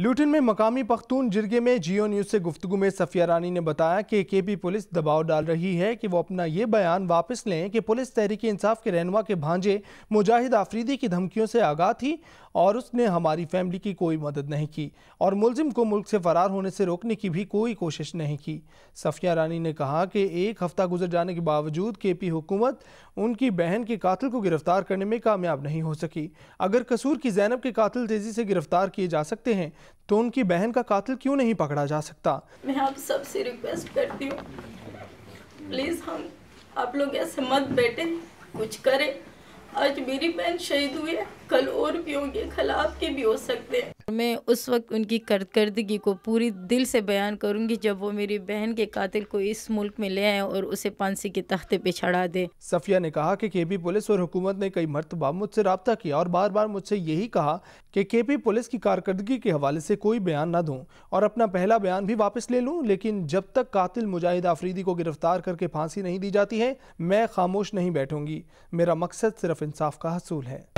लूटन में मकामी पख्तून जिरगे में जियो न्यूज़ से गुफ्तु में सफिया रानी ने बताया कि के पी पुलिस दबाव डाल रही है कि वो अपना ये बयान वापस लें कि पुलिस तहरीक इंसाफ के रहनुमा के भांजे मुजाहिद आफरीदी की धमकियों से आगाह थी और उसने हमारी फैमिली की कोई मदद नहीं की और मुलजिम को मुल्क से फरार होने से रोकने की भी कोई कोशिश नहीं की सफिया रानी ने कहा कि एक हफ्ता गुजर जाने के बावजूद के पी हुकूमत उनकी बहन के कातिल को गिरफ्तार करने में कामयाब नहीं हो सकी अगर कसूर की जैनब के कातिल तेज़ी से गिरफ्तार किए जा सकते हैं तो उनकी बहन का कातिल क्यों नहीं पकड़ा जा सकता मैं आप सबसे रिक्वेस्ट करती हूँ प्लीज़ हम आप लोग ऐसे मत बैठे कुछ करें आज मेरी बहन शहीद हुई है कल और भी होंगे कल आपके भी हो सकते हैं मैं उस वक्त उनकी कारकर्दगी को पूरी दिल से बयान करूंगी जब वो मेरी बहन के कातिल को इस मुल्क में ले आए और उसे फांसी के तख्ते पे छड़ा दे सफिया ने कहा कि केपी पुलिस और हुकूमत ने कई मरतबा मुझसे रबता किया और बार बार मुझसे यही कहा कि केपी पुलिस की कारकर्दगी के हवाले से कोई बयान न दूँ और अपना पहला बयान भी वापस ले लूँ लेकिन जब तक कातिल मुजाहिद आफरीदी को गिरफ्तार करके फांसी नहीं दी जाती है मैं खामोश नहीं बैठूंगी मेरा मकसद सिर्फ इंसाफ का हसूल है